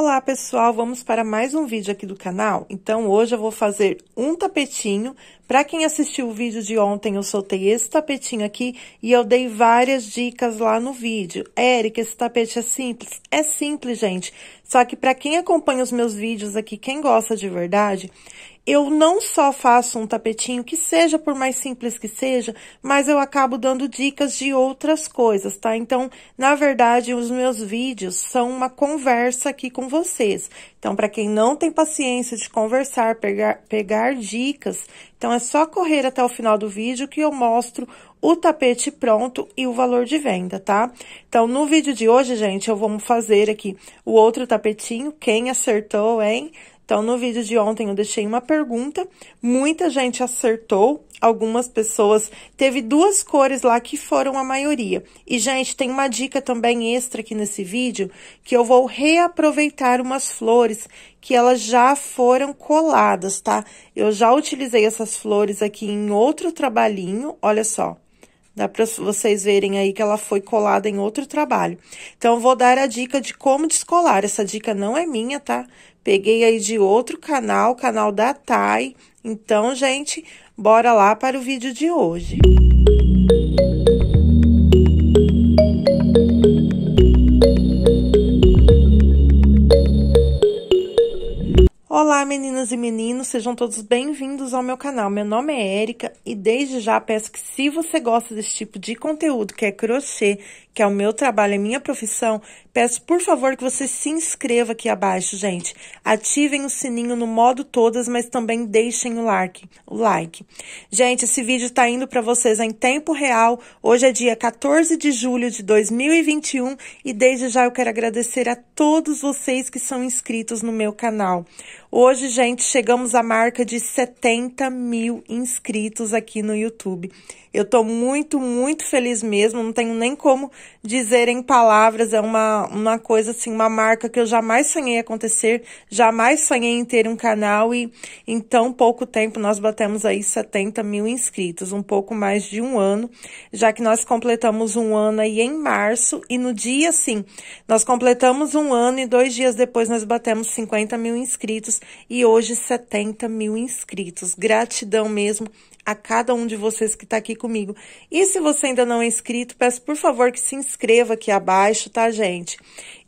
Olá pessoal, vamos para mais um vídeo aqui do canal? Então hoje eu vou fazer um tapetinho para quem assistiu o vídeo de ontem, eu soltei esse tapetinho aqui e eu dei várias dicas lá no vídeo. Érica, esse tapete é simples? É simples, gente. Só que para quem acompanha os meus vídeos aqui, quem gosta de verdade, eu não só faço um tapetinho, que seja por mais simples que seja, mas eu acabo dando dicas de outras coisas, tá? Então, na verdade, os meus vídeos são uma conversa aqui com vocês. Então, para quem não tem paciência de conversar, pegar, pegar dicas, então é só correr até o final do vídeo que eu mostro o tapete pronto e o valor de venda, tá? Então, no vídeo de hoje, gente, eu vou fazer aqui o outro tapetinho, quem acertou, hein? Então, no vídeo de ontem eu deixei uma pergunta, muita gente acertou, algumas pessoas teve duas cores lá que foram a maioria. E gente, tem uma dica também extra aqui nesse vídeo que eu vou reaproveitar umas flores que elas já foram coladas, tá? Eu já utilizei essas flores aqui em outro trabalhinho, olha só. Dá para vocês verem aí que ela foi colada em outro trabalho. Então, vou dar a dica de como descolar. Essa dica não é minha, tá? Peguei aí de outro canal, canal da Thay. Então, gente, bora lá para o vídeo de hoje. Música Olá, meninas e meninos, sejam todos bem-vindos ao meu canal. Meu nome é Érica e desde já peço que se você gosta desse tipo de conteúdo que é crochê, que é o meu trabalho, é minha profissão, peço por favor que você se inscreva aqui abaixo, gente. Ativem o sininho no modo todas, mas também deixem o like. O like. Gente, esse vídeo está indo para vocês em tempo real. Hoje é dia 14 de julho de 2021 e desde já eu quero agradecer a todos vocês que são inscritos no meu canal. Hoje, gente, chegamos à marca de 70 mil inscritos aqui no YouTube. Eu tô muito, muito feliz mesmo, não tenho nem como dizer em palavras é uma, uma coisa, assim, uma marca que eu jamais sonhei acontecer, jamais sonhei em ter um canal e em tão pouco tempo nós batemos aí 70 mil inscritos, um pouco mais de um ano, já que nós completamos um ano aí em março e no dia, sim nós completamos um ano e dois dias depois nós batemos 50 mil inscritos e hoje 70 mil inscritos. Gratidão mesmo a cada um de vocês que está aqui comigo. E se você ainda não é inscrito, peço por favor que se inscreva aqui abaixo, tá, gente?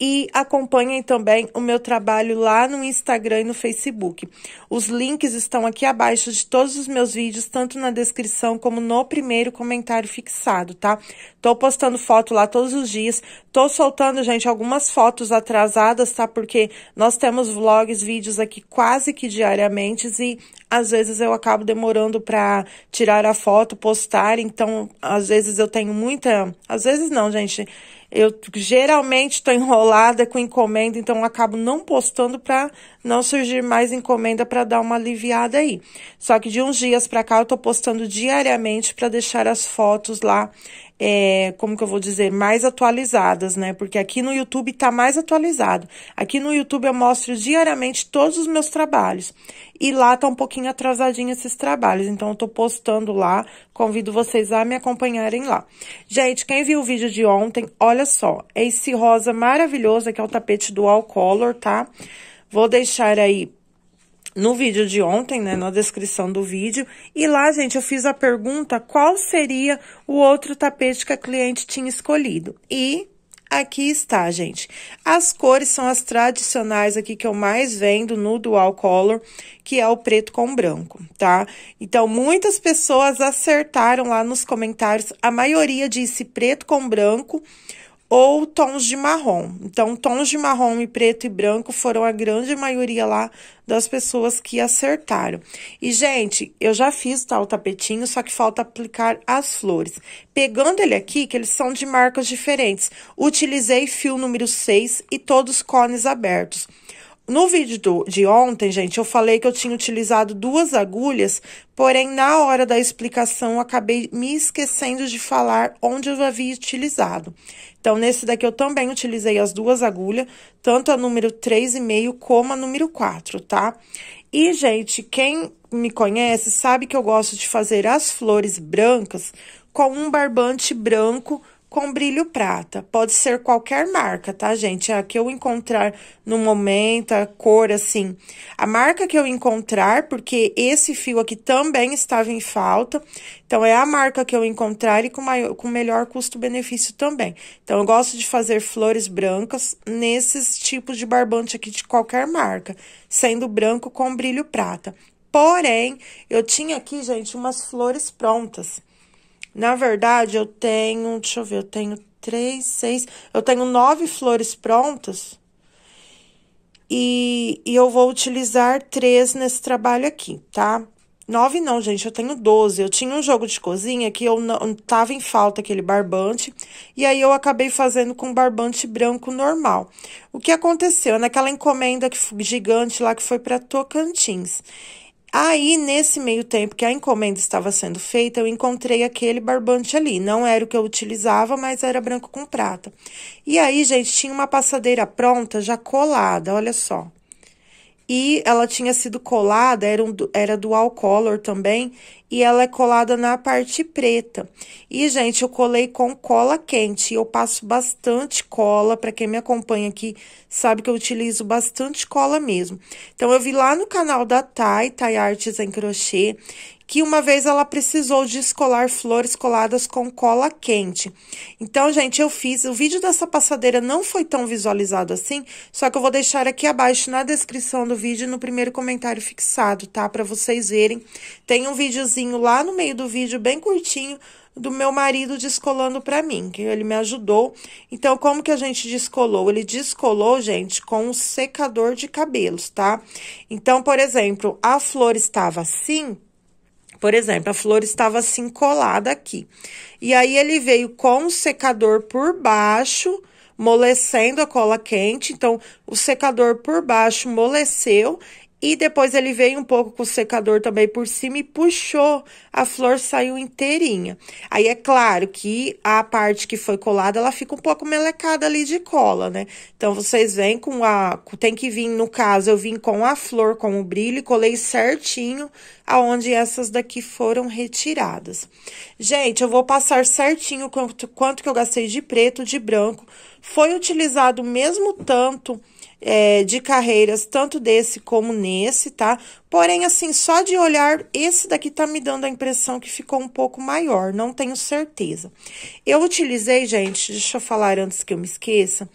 e acompanhem também o meu trabalho lá no Instagram e no Facebook. Os links estão aqui abaixo de todos os meus vídeos, tanto na descrição como no primeiro comentário fixado, tá? Tô postando foto lá todos os dias. Tô soltando, gente, algumas fotos atrasadas, tá? Porque nós temos vlogs, vídeos aqui quase que diariamente e às vezes eu acabo demorando para tirar a foto, postar, então às vezes eu tenho muita, às vezes não, gente. Eu geralmente estou enrolada com encomenda, então acabo não postando para não surgir mais encomenda para dar uma aliviada aí. Só que de uns dias para cá eu estou postando diariamente para deixar as fotos lá é, como que eu vou dizer, mais atualizadas, né? Porque aqui no YouTube tá mais atualizado. Aqui no YouTube eu mostro diariamente todos os meus trabalhos. E lá tá um pouquinho atrasadinho esses trabalhos, então eu tô postando lá, convido vocês a me acompanharem lá. Gente, quem viu o vídeo de ontem, olha só, é esse rosa maravilhoso, que é o tapete do All Color, tá? Vou deixar aí no vídeo de ontem, né, na descrição do vídeo. E lá, gente, eu fiz a pergunta qual seria o outro tapete que a cliente tinha escolhido. E aqui está, gente. As cores são as tradicionais aqui que eu mais vendo no Dual Color, que é o preto com branco, tá? Então, muitas pessoas acertaram lá nos comentários. A maioria disse preto com branco ou tons de marrom. Então, tons de marrom e preto e branco foram a grande maioria lá das pessoas que acertaram. E, gente, eu já fiz tal tapetinho, só que falta aplicar as flores. Pegando ele aqui, que eles são de marcas diferentes, utilizei fio número 6 e todos cones abertos. No vídeo do, de ontem, gente, eu falei que eu tinha utilizado duas agulhas, porém, na hora da explicação, eu acabei me esquecendo de falar onde eu havia utilizado. Então, nesse daqui, eu também utilizei as duas agulhas, tanto a número 3,5 como a número 4, tá? E, gente, quem me conhece sabe que eu gosto de fazer as flores brancas com um barbante branco com brilho prata. Pode ser qualquer marca, tá, gente? A que eu encontrar no momento, a cor assim. A marca que eu encontrar, porque esse fio aqui também estava em falta. Então, é a marca que eu encontrar e com, maior, com melhor custo-benefício também. Então, eu gosto de fazer flores brancas nesses tipos de barbante aqui de qualquer marca, sendo branco com brilho prata. Porém, eu tinha aqui, gente, umas flores prontas. Na verdade, eu tenho, deixa eu ver, eu tenho três, seis, eu tenho nove flores prontas e, e eu vou utilizar três nesse trabalho aqui, tá? Nove não, gente, eu tenho doze. Eu tinha um jogo de cozinha que eu não tava em falta aquele barbante, e aí eu acabei fazendo com barbante branco normal. O que aconteceu naquela encomenda que gigante lá que foi para Tocantins? Aí, nesse meio tempo que a encomenda estava sendo feita, eu encontrei aquele barbante ali. Não era o que eu utilizava, mas era branco com prata. E aí, gente, tinha uma passadeira pronta, já colada, olha só. E ela tinha sido colada, era, um, era dual color também, e ela é colada na parte preta. E, gente, eu colei com cola quente, eu passo bastante cola, para quem me acompanha aqui sabe que eu utilizo bastante cola mesmo. Então, eu vi lá no canal da Thay, Thay Artes em Crochê, que uma vez ela precisou descolar flores coladas com cola quente. Então, gente, eu fiz. O vídeo dessa passadeira não foi tão visualizado assim, só que eu vou deixar aqui abaixo na descrição do vídeo, no primeiro comentário fixado, tá? Para vocês verem. Tem um videozinho lá no meio do vídeo, bem curtinho, do meu marido descolando para mim, que ele me ajudou. Então, como que a gente descolou? Ele descolou, gente, com um secador de cabelos, tá? Então, por exemplo, a flor estava assim, por exemplo, a flor estava assim colada aqui. E aí ele veio com o secador por baixo, molecendo a cola quente. Então, o secador por baixo moleceu e depois ele veio um pouco com o secador também por cima e puxou. A flor saiu inteirinha. Aí é claro que a parte que foi colada, ela fica um pouco melecada ali de cola, né? Então vocês vêm com a. Tem que vir, no caso, eu vim com a flor, com o brilho, e colei certinho aonde essas daqui foram retiradas. Gente, eu vou passar certinho quanto, quanto que eu gastei de preto, de branco. Foi utilizado o mesmo tanto é, de carreiras, tanto desse como nesse, tá? Porém, assim, só de olhar, esse daqui tá me dando a impressão que ficou um pouco maior, não tenho certeza. Eu utilizei, gente, deixa eu falar antes que eu me esqueça,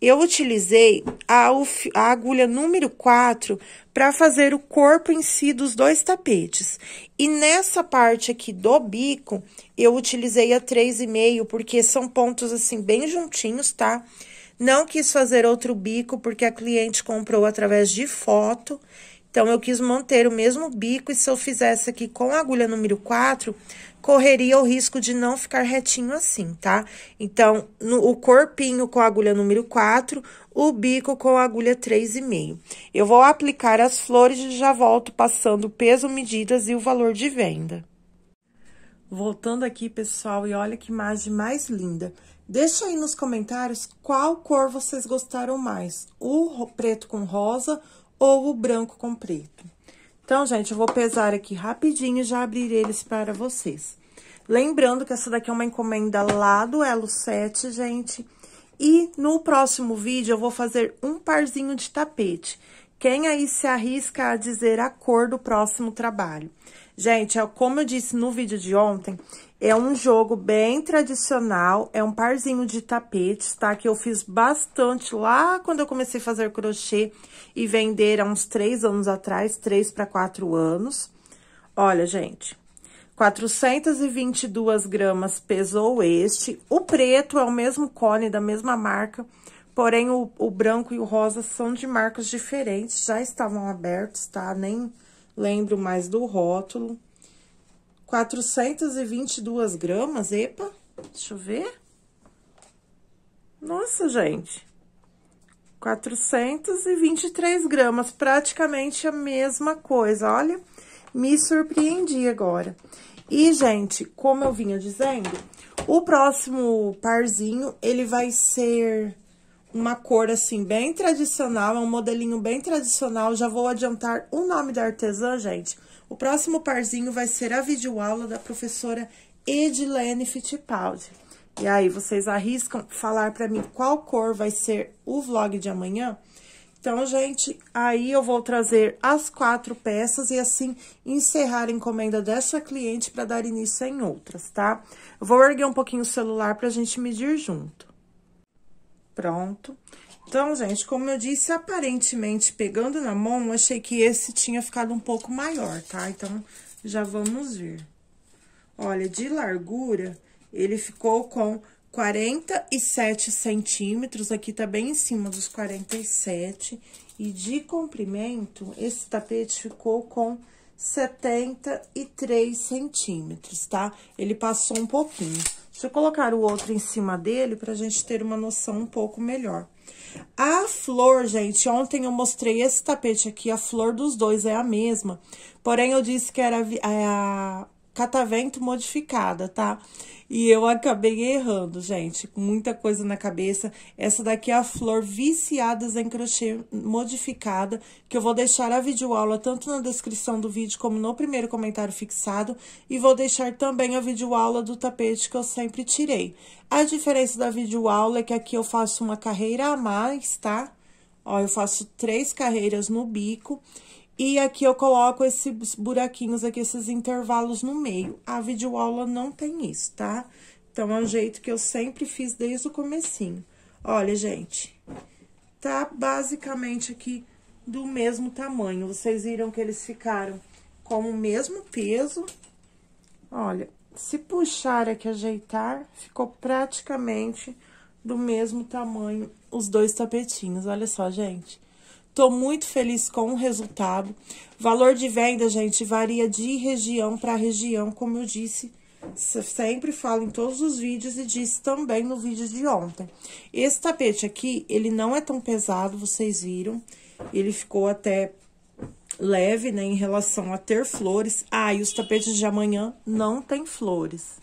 eu utilizei a, a agulha número 4 para fazer o corpo em si dos dois tapetes. E nessa parte aqui do bico, eu utilizei a 3,5, porque são pontos, assim, bem juntinhos, tá? Tá? Não quis fazer outro bico porque a cliente comprou através de foto. Então, eu quis manter o mesmo bico e se eu fizesse aqui com a agulha número 4, correria o risco de não ficar retinho assim, tá? Então, no, o corpinho com a agulha número 4, o bico com a agulha 3,5. Eu vou aplicar as flores e já volto passando o peso, medidas e o valor de venda. Voltando aqui, pessoal, e olha que imagem mais linda. Deixa aí nos comentários qual cor vocês gostaram mais, o preto com rosa ou o branco com preto. Então, gente, eu vou pesar aqui rapidinho e já abrir eles para vocês. Lembrando que essa daqui é uma encomenda lá do Elo 7, gente. E no próximo vídeo eu vou fazer um parzinho de tapete. Quem aí se arrisca a dizer a cor do próximo trabalho? Gente, é, como eu disse no vídeo de ontem, é um jogo bem tradicional, é um parzinho de tapetes, tá? Que eu fiz bastante lá quando eu comecei a fazer crochê e vender há uns três anos atrás, três para quatro anos. Olha, gente, 422 gramas pesou este. O preto é o mesmo cone da mesma marca, Porém, o, o branco e o rosa são de marcas diferentes, já estavam abertos, tá? Nem lembro mais do rótulo. 422 gramas, epa, deixa eu ver. Nossa, gente. 423 gramas, praticamente a mesma coisa, olha. Me surpreendi agora. E, gente, como eu vinha dizendo, o próximo parzinho, ele vai ser uma cor assim bem tradicional, é um modelinho bem tradicional. Já vou adiantar o nome da artesã, gente. O próximo parzinho vai ser a videoaula da professora Edilene Fittipaldi. E aí, vocês arriscam falar para mim qual cor vai ser o vlog de amanhã? Então, gente, aí eu vou trazer as quatro peças e assim encerrar a encomenda dessa cliente para dar início em outras, tá? Eu vou erguer um pouquinho o celular para a gente medir junto. Pronto. Então, gente, como eu disse, aparentemente, pegando na mão, achei que esse tinha ficado um pouco maior, tá? Então, já vamos ver. Olha, de largura, ele ficou com 47 centímetros, aqui tá bem em cima dos 47. E de comprimento, esse tapete ficou com 73 centímetros, tá? Ele passou um pouquinho. Deixa eu colocar o outro em cima dele pra gente ter uma noção um pouco melhor. A flor, gente, ontem eu mostrei esse tapete aqui, a flor dos dois é a mesma. Porém, eu disse que era é a, a catavento modificada, tá? E eu acabei errando, gente, com muita coisa na cabeça. Essa daqui é a flor viciadas em crochê modificada, que eu vou deixar a videoaula tanto na descrição do vídeo como no primeiro comentário fixado. E vou deixar também a videoaula do tapete que eu sempre tirei. A diferença da videoaula é que aqui eu faço uma carreira a mais, tá? Ó, eu faço três carreiras no bico e aqui eu coloco esses buraquinhos aqui, esses intervalos no meio. A videoaula não tem isso, tá? Então, é um jeito que eu sempre fiz desde o comecinho. Olha, gente, tá basicamente aqui do mesmo tamanho. Vocês viram que eles ficaram com o mesmo peso. Olha, se puxar aqui, ajeitar, ficou praticamente do mesmo tamanho os dois tapetinhos. Olha só, gente. Estou muito feliz com o resultado. Valor de venda, gente, varia de região para região, como eu disse. Sempre falo em todos os vídeos e disse também no vídeo de ontem. Esse tapete aqui, ele não é tão pesado, vocês viram. Ele ficou até leve, né, em relação a ter flores. Ah, e os tapetes de amanhã não tem flores.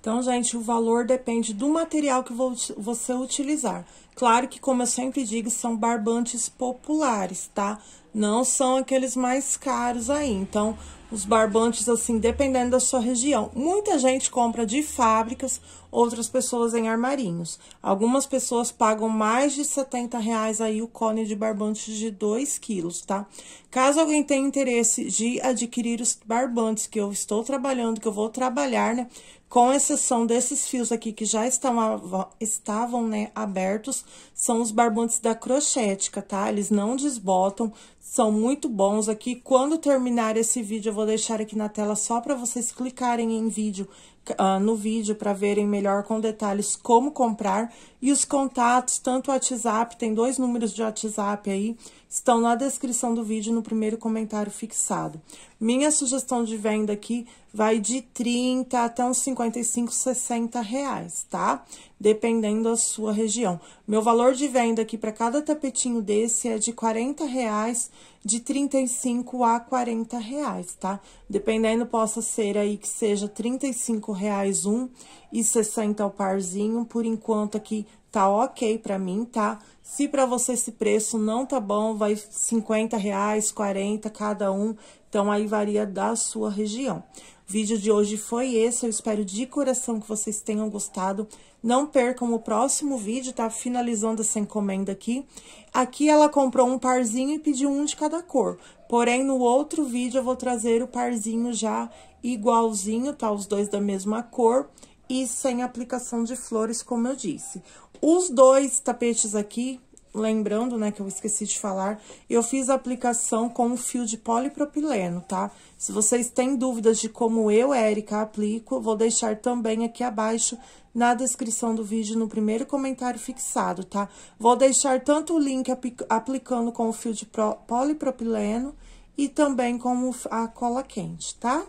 Então, gente, o valor depende do material que você utilizar. Claro que, como eu sempre digo, são barbantes populares, tá? Não são aqueles mais caros aí. Então, os barbantes, assim, dependendo da sua região. Muita gente compra de fábricas, outras pessoas em armarinhos. Algumas pessoas pagam mais de 70 reais aí o cone de barbantes de 2 quilos, tá? Caso alguém tenha interesse de adquirir os barbantes que eu estou trabalhando, que eu vou trabalhar, né? com exceção desses fios aqui que já estavam, estavam né, abertos, são os barbantes da crochética, tá? Eles não desbotam, são muito bons aqui. Quando terminar esse vídeo, eu vou deixar aqui na tela só para vocês clicarem em vídeo, uh, no vídeo, para verem melhor com detalhes como comprar e os contatos, tanto o WhatsApp, tem dois números de WhatsApp aí, estão na descrição do vídeo no primeiro comentário fixado. Minha sugestão de venda aqui vai de 30 até uns 55, 60 reais, tá? Dependendo da sua região. Meu valor de venda aqui para cada tapetinho desse é de 40 reais, de 35 a 40 reais, tá? Dependendo, possa ser aí que seja 35 reais um e 60 o parzinho. Por enquanto aqui tá ok para mim, tá? Se para você esse preço não tá bom, vai 50 reais, 40 cada um. Então, aí varia da sua região. O vídeo de hoje foi esse. Eu espero de coração que vocês tenham gostado. Não percam o próximo vídeo, tá? Finalizando essa encomenda aqui. Aqui ela comprou um parzinho e pediu um de cada cor. Porém, no outro vídeo eu vou trazer o parzinho já igualzinho, tá? Os dois da mesma cor e sem aplicação de flores, como eu disse. Os dois tapetes aqui, lembrando, né, que eu esqueci de falar, eu fiz a aplicação com um fio de polipropileno, tá? Se vocês têm dúvidas de como eu, Érica, aplico, vou deixar também aqui abaixo na descrição do vídeo, no primeiro comentário fixado, tá? Vou deixar tanto o link aplicando com o fio de polipropileno e também com a cola quente, tá? Tá?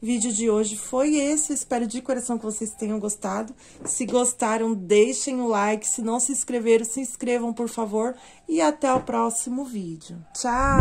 vídeo de hoje foi esse. espero de coração que vocês tenham gostado. Se gostaram, deixem o like. Se não se inscreveram, se inscrevam, por favor. E até o próximo vídeo. Tchau!